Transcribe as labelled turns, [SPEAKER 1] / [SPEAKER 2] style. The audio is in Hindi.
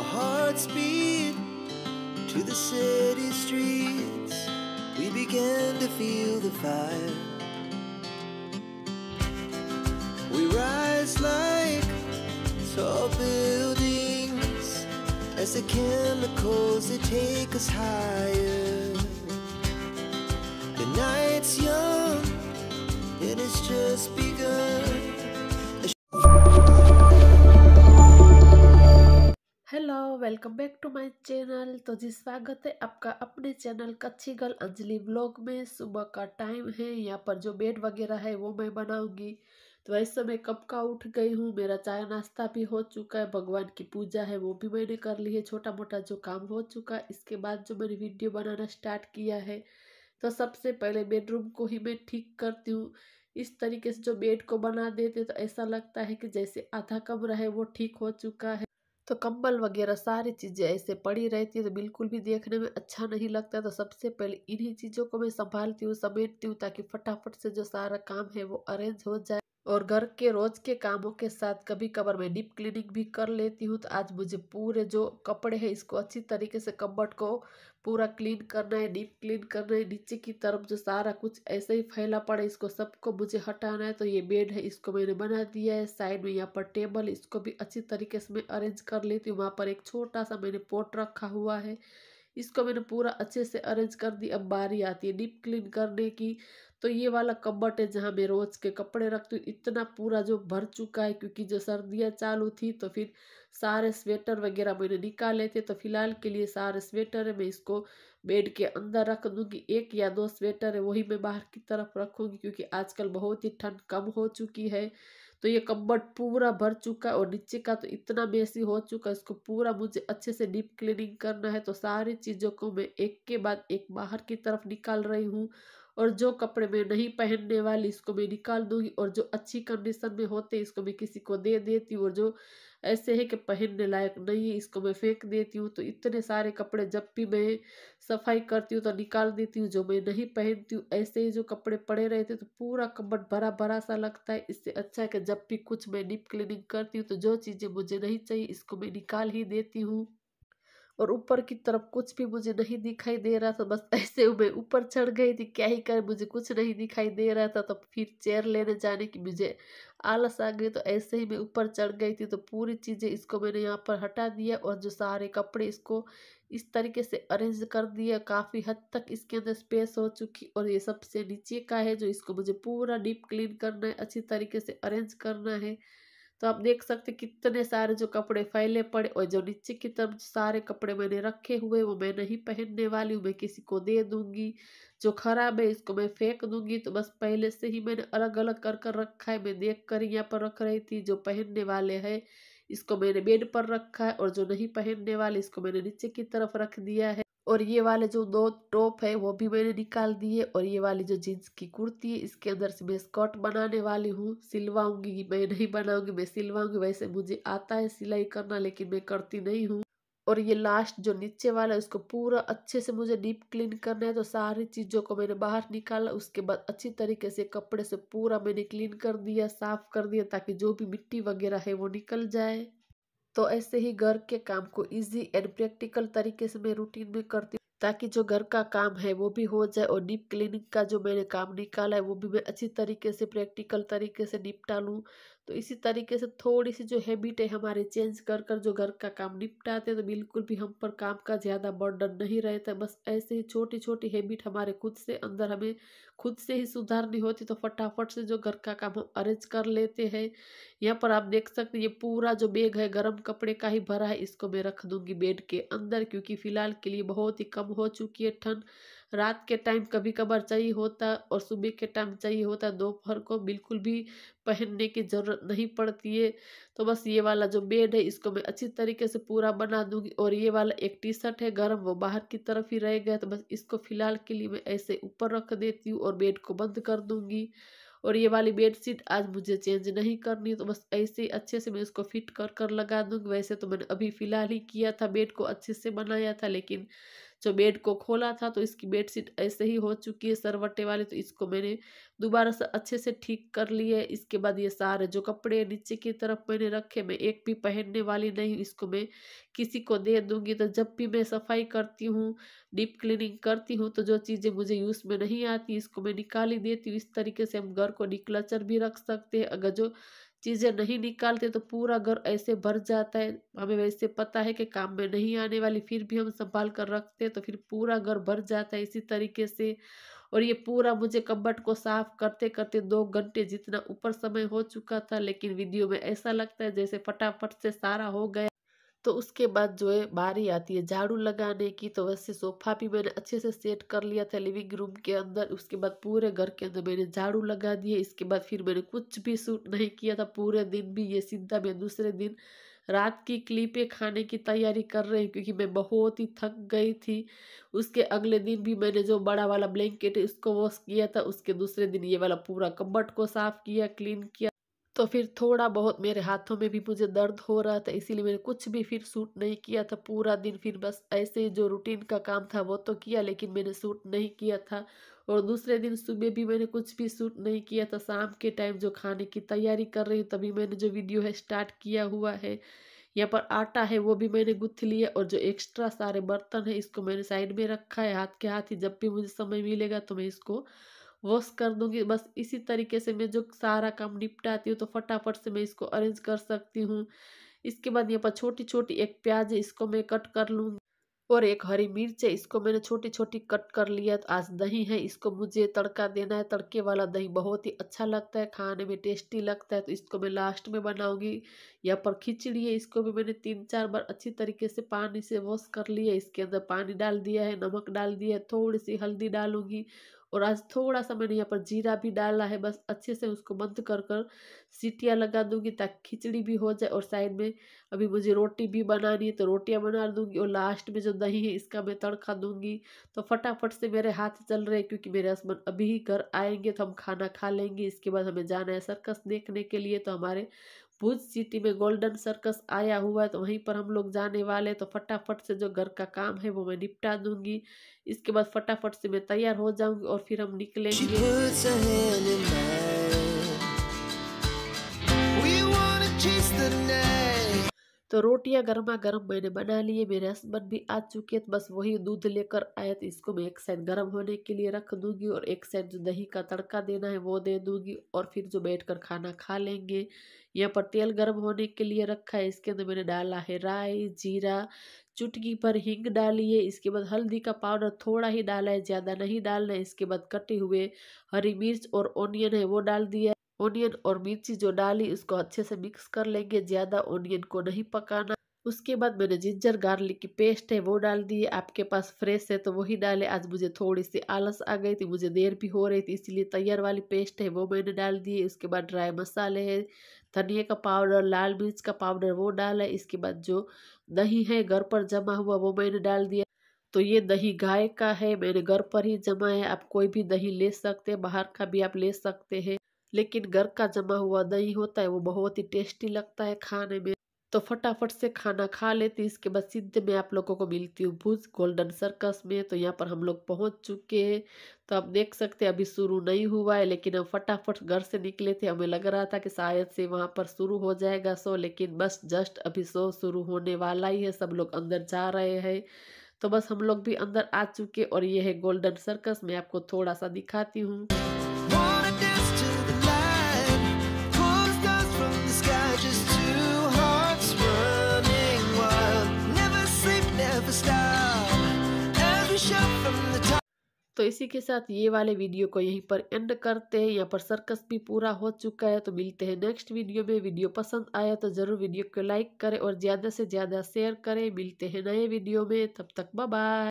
[SPEAKER 1] our hearts beat to the city streets. We began to feel the fire. We rise like tall buildings as the chemicals they take us higher. The night's young and it's just begun. Hello welcome back to my channel तो जी स्वागत है आपका अपने चैनल कच्ची गर्ल अंजलि ब्लॉग में सुबह का टाइम है यहाँ पर जो बेड वगैरह है वो मैं बनाऊंगी तो ऐसे मैं कब का उठ गई हूँ मेरा चाय नाश्ता भी हो चुका है भगवान की पूजा है वो भी मैंने कर ली है छोटा मोटा जो काम हो चुका है इसके बाद जो मैंने वीडियो बनाना स्टार्ट किया है तो सबसे पहले बेडरूम को ही मैं ठीक करती हूँ इस तरीके से जो बेड को बना देते तो ऐसा लगता है कि जैसे आधा कमरा है वो ठीक हो चुका है तो कंबल वगैरह सारी चीज़ें ऐसे पड़ी रहती है तो बिल्कुल भी देखने में अच्छा नहीं लगता तो सबसे पहले इन्हीं चीज़ों को मैं संभालती हूँ समेटती हूँ ताकि फटाफट से जो सारा काम है वो अरेंज हो जाए और घर के रोज के कामों के साथ कभी कभार मैं डिप क्लीनिंग भी कर लेती हूँ तो आज मुझे पूरे जो कपड़े हैं इसको अच्छी तरीके से कम्बट को पूरा क्लीन करना है डीप क्लीन करना है नीचे की तरफ जो सारा कुछ ऐसे ही फैला पड़ा है इसको सबको मुझे हटाना है तो ये बेड है इसको मैंने बना दिया है साइड में यहाँ पर टेबल इसको भी अच्छी तरीके से मैं अरेंज कर लेती हूँ वहाँ पर एक छोटा सा मैंने पोट रखा हुआ है इसको मैंने पूरा अच्छे से अरेंज कर दी अब बारी आती है डीप क्लीन करने की तो ये वाला कब्बट है जहाँ मैं रोज के कपड़े रखती हूँ इतना पूरा जो भर चुका है क्योंकि जो सर्दियाँ चालू थी तो फिर सारे स्वेटर वगैरह मैंने निकाले थे तो फिलहाल के लिए सारे स्वेटर है मैं इसको बेड के अंदर रख दूंगी एक या दो स्वेटर है वही मैं बाहर की तरफ रखूँगी क्योंकि आजकल बहुत ही ठंड कम हो चुकी है तो ये कम्बट पूरा भर चुका है और नीचे का तो इतना मेसी हो चुका है इसको पूरा मुझे अच्छे से डीप क्लीनिंग करना है तो सारी चीज़ों को मैं एक के बाद एक बाहर की तरफ निकाल रही हूँ और जो कपड़े मैं नहीं पहनने वाली इसको मैं निकाल दूंगी और जो अच्छी कंडीशन में होते इसको मैं किसी को दे देती हूँ और जो ऐसे है कि पहनने लायक नहीं है इसको मैं फेंक देती हूँ तो इतने सारे कपड़े जब भी मैं सफाई करती हूँ तो निकाल देती हूँ जो मैं नहीं पहनती हूँ ऐसे ही जो कपड़े पड़े रहते तो पूरा कमर भरा भरा सा लगता है इससे अच्छा है कि जब भी कुछ मैं निप क्लीनिंग करती हूँ तो जो चीज़ें मुझे नहीं चाहिए इसको मैं निकाल ही देती हूँ और ऊपर की तरफ कुछ भी मुझे नहीं दिखाई दे रहा था बस ऐसे मैं ऊपर चढ़ गई थी क्या ही कर मुझे कुछ नहीं दिखाई दे रहा था तो फिर चेयर लेने जाने की मुझे आलस आ गई तो ऐसे ही मैं ऊपर चढ़ गई थी तो पूरी चीज़ें इसको मैंने यहाँ पर हटा दिया और जो सारे कपड़े इसको इस तरीके से अरेंज कर दिया काफ़ी हद तक इसके अंदर स्पेस हो चुकी और ये सबसे नीचे का है जो इसको मुझे पूरा डीप क्लीन करना है अच्छी तरीके से अरेंज करना है तो आप देख सकते कितने सारे जो कपड़े फैले पड़े और जो नीचे की तरफ सारे कपड़े मैंने रखे हुए वो मैं नहीं पहनने वाली हूँ मैं किसी को दे दूंगी जो खराब है इसको मैं फेंक दूंगी तो बस पहले से ही मैंने अलग अलग कर कर रखा है मैं देख कर यहाँ पर रख रही थी जो पहनने वाले हैं इसको मैंने बेड पर रखा है और जो नहीं पहनने वाले इसको मैंने नीचे की तरफ रख दिया है और ये वाले जो दो टॉप है वो भी मैंने निकाल दिए और ये वाली जो जीन्स की कुर्ती है इसके अंदर से मैं स्कर्ट बनाने वाली हूँ सिलवाऊंगी मैं नहीं बनाऊंगी मैं सिलवाऊंगी वैसे मुझे आता है सिलाई करना लेकिन मैं करती नहीं हूँ और ये लास्ट जो नीचे वाला है उसको पूरा अच्छे से मुझे डीप क्लीन करना है तो सारी चीज़ों को मैंने बाहर निकाला उसके बाद अच्छी तरीके से कपड़े से पूरा मैंने क्लीन कर दिया साफ़ कर दिया ताकि जो भी मिट्टी वगैरह है वो निकल जाए तो ऐसे ही घर के काम को इजी एंड प्रैक्टिकल तरीके से मैं रूटीन में करती हूँ ताकि जो घर का काम है वो भी हो जाए और डीप क्लीनिंग का जो मैंने काम निकाला है वो भी मैं अच्छी तरीके से प्रैक्टिकल तरीके से निपटा लूँ तो इसी तरीके से थोड़ी सी जो हैबिट है हमारे चेंज कर कर जो घर का काम निपटाते तो बिल्कुल भी हम पर काम का ज़्यादा बर्डन नहीं रहता बस ऐसे ही छोटी छोटी हैबिट हमारे खुद से अंदर हमें खुद से ही सुधारनी होती तो फटाफट से जो घर का काम हम अरेंज कर लेते हैं यहाँ पर आप देख सकते ये पूरा जो बैग है गर्म कपड़े का ही भरा है इसको मैं रख दूँगी बेड के अंदर क्योंकि फ़िलहाल के लिए बहुत ही कम हो चुकी है ठंड रात के टाइम कभी कभार चाहिए होता और सुबह के टाइम चाहिए होता दोपहर को बिल्कुल भी पहनने की ज़रूरत नहीं पड़ती है तो बस ये वाला जो बेड है इसको मैं अच्छी तरीके से पूरा बना दूंगी और ये वाला एक टी शर्ट है गर्म वो बाहर की तरफ ही रह गया तो बस इसको फ़िलहाल के लिए मैं ऐसे ऊपर रख देती हूँ और बेड को बंद कर दूँगी और ये वाली बेडशीट आज मुझे चेंज नहीं करनी तो बस ऐसे ही अच्छे से मैं उसको फिट कर कर लगा दूँगी वैसे तो मैंने अभी फ़िलहाल ही किया था बेड को अच्छे से बनाया था लेकिन जो बेड को खोला था तो इसकी बेडशीट ऐसे ही हो चुकी है सरवटे वाले तो इसको मैंने दोबारा से अच्छे से ठीक कर लिए इसके बाद ये सारे जो कपड़े नीचे की तरफ मैंने रखे मैं एक भी पहनने वाली नहीं इसको मैं किसी को दे दूंगी तो जब भी मैं सफाई करती हूँ डीप क्लीनिंग करती हूँ तो जो चीज़ें मुझे यूज़ में नहीं आती इसको मैं निकाल ही देती हूँ इस तरीके से हम घर को डिक्लचर भी रख सकते हैं अगर जो चीज़ें नहीं निकालते तो पूरा घर ऐसे भर जाता है हमें वैसे पता है कि काम में नहीं आने वाली फिर भी हम संभाल कर रखते हैं तो फिर पूरा घर भर जाता है इसी तरीके से और ये पूरा मुझे कब्बट को साफ करते करते दो घंटे जितना ऊपर समय हो चुका था लेकिन वीडियो में ऐसा लगता है जैसे फटाफट से सारा हो गया तो उसके बाद जो है बारी आती है झाड़ू लगाने की तो वैसे सोफ़ा भी मैंने अच्छे से सेट कर लिया था लिविंग रूम के अंदर उसके बाद पूरे घर के अंदर मैंने झाड़ू लगा दिए इसके बाद फिर मैंने कुछ भी सूट नहीं किया था पूरे दिन भी ये सीधा मैं दूसरे दिन रात की क्लिपें खाने की तैयारी कर रही हूँ क्योंकि मैं बहुत ही थक गई थी उसके अगले दिन भी मैंने जो बड़ा वाला ब्लैंकेट है उसको वॉश किया था उसके दूसरे दिन ये वाला पूरा कबट को साफ़ किया क्लीन किया तो फिर थोड़ा बहुत मेरे हाथों में भी मुझे दर्द हो रहा था इसीलिए मैंने कुछ भी फिर सूट नहीं किया था पूरा दिन फिर बस ऐसे ही जो रूटीन का काम था वो तो किया लेकिन मैंने सूट नहीं किया था और दूसरे दिन सुबह भी मैंने कुछ भी सूट नहीं किया था शाम के टाइम जो खाने की तैयारी कर रही तभी मैंने जो वीडियो है स्टार्ट किया हुआ है यहाँ पर आटा है वो भी मैंने गुथ लिया और जो एक्स्ट्रा सारे बर्तन है इसको मैंने साइड में रखा है हाथ के हाथ ही जब भी मुझे समय मिलेगा तो मैं इसको वॉश कर दूंगी बस इसी तरीके से मैं जो सारा काम निपटाती हूँ तो फटाफट से मैं इसको अरेंज कर सकती हूँ इसके बाद यहाँ पर छोटी छोटी एक प्याज है इसको मैं कट कर लूँगी और एक हरी मिर्च है इसको मैंने छोटी छोटी कट कर लिया तो आज दही है इसको मुझे तड़का देना है तड़के वाला दही बहुत ही अच्छा लगता है खाने में टेस्टी लगता है तो इसको मैं लास्ट में बनाऊंगी यहाँ पर खिचड़ी है इसको भी मैंने तीन चार बार अच्छी तरीके से पानी से वॉश कर लिया इसके अंदर पानी डाल दिया है नमक डाल दिया है थोड़ी सी हल्दी डालूंगी और आज थोड़ा सा मैंने यहाँ पर जीरा भी डाला है बस अच्छे से उसको बंद कर कर सीटियाँ लगा दूंगी ताकि खिचड़ी भी हो जाए और साइड में अभी मुझे रोटी भी बनानी है तो रोटियाँ बना दूंगी और लास्ट में जो दही है इसका मैं तड़का दूंगी तो फटाफट से मेरे हाथ चल रहे हैं क्योंकि मेरे हस्बैंड अभी ही घर आएंगे तो हम खाना खा लेंगे इसके बाद हमें जाना है सर्कस देखने के लिए तो हमारे भुज सिटी में गोल्डन सर्कस आया हुआ है तो वहीं पर हम लोग जाने वाले तो फटाफट से जो घर का काम है वो मैं निपटा दूंगी इसके बाद फटाफट से मैं तैयार हो जाऊंगी और फिर हम निकलेंगे तो रोटियां गर्मा गर्म मैंने बना लिए मेरे हस्बैंड भी आ चुके हैं तो बस वही दूध लेकर आए तो इसको मैं एक साइड गर्म होने के लिए रख दूंगी और एक साइड जो दही का तड़का देना है वो दे दूंगी और फिर जो बैठ कर खाना खा लेंगे यहाँ पर तेल गर्म होने के लिए रखा है इसके अंदर मैंने डाला है राई जीरा चुटकी पर हींग डाली है इसके बाद हल्दी का पाउडर थोड़ा ही डाला है ज़्यादा नहीं डालना है इसके बाद कटे हुए हरी मिर्च और ऑनियन है वो डाल दिया ओनियन और मिर्ची जो डाली उसको अच्छे से मिक्स कर लेंगे ज़्यादा ओनियन को नहीं पकाना उसके बाद मैंने जिंजर गार्लिक की पेस्ट है वो डाल दी आपके पास फ्रेश है तो वही डाले आज मुझे थोड़ी सी आलस आ गई थी मुझे देर भी हो रही थी इसलिए तैयार वाली पेस्ट है वो मैंने डाल दी उसके बाद ड्राई मसाले हैं धनिया का पाउडर लाल मिर्च का पाउडर वो डाला इसके बाद जो दही है घर पर जमा हुआ वो मैंने डाल दिया तो ये दही गाय का है मैंने घर पर ही जमा है आप कोई भी दही ले सकते हैं बाहर का भी आप ले सकते हैं लेकिन घर का जमा हुआ दही होता है वो बहुत ही टेस्टी लगता है खाने में तो फटाफट से खाना खा लेती इसके बाद सीधे मैं आप लोगों को मिलती हूँ भुज गोल्डन सर्कस में तो यहाँ पर हम लोग पहुँच चुके हैं तो आप देख सकते हैं अभी शुरू नहीं हुआ है लेकिन हम फटाफट घर से निकले थे हमें लग रहा था कि शायद से वहाँ पर शुरू हो जाएगा शो लेकिन बस जस्ट अभी शो शुरू होने वाला ही है सब लोग अंदर जा रहे हैं तो बस हम लोग भी अंदर आ चुके और ये है गोल्डन सर्कस मैं आपको थोड़ा सा दिखाती हूँ तो इसी के साथ ये वाले वीडियो को यहीं पर एंड करते हैं यहाँ पर सर्कस भी पूरा हो चुका है तो मिलते हैं नेक्स्ट वीडियो में वीडियो पसंद आया तो ज़रूर वीडियो को लाइक करें और ज़्यादा से ज़्यादा शेयर करें मिलते हैं नए वीडियो में तब तक बाय